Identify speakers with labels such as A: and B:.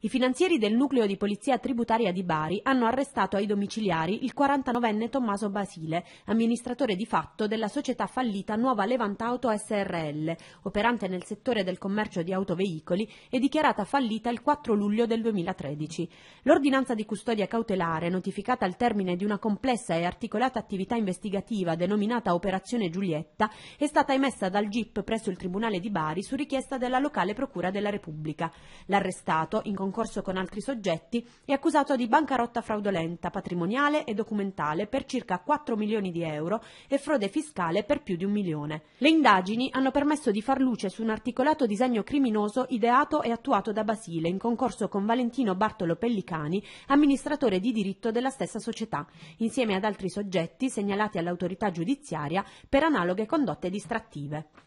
A: I finanzieri del nucleo di polizia tributaria di Bari hanno arrestato ai domiciliari il 49enne Tommaso Basile, amministratore di fatto della società fallita Nuova Levanta Auto SRL, operante nel settore del commercio di autoveicoli e dichiarata fallita il 4 luglio del 2013. L'ordinanza di custodia cautelare, notificata al termine di una complessa e articolata attività investigativa denominata Operazione Giulietta, è stata emessa dal GIP presso il Tribunale di Bari su richiesta della locale Procura della Repubblica. L'arrestato, in concorso con altri soggetti, è accusato di bancarotta fraudolenta, patrimoniale e documentale per circa 4 milioni di euro e frode fiscale per più di un milione. Le indagini hanno permesso di far luce su un articolato disegno criminoso ideato e attuato da Basile in concorso con Valentino Bartolo Pellicani, amministratore di diritto della stessa società, insieme ad altri soggetti segnalati all'autorità giudiziaria per analoghe condotte distrattive.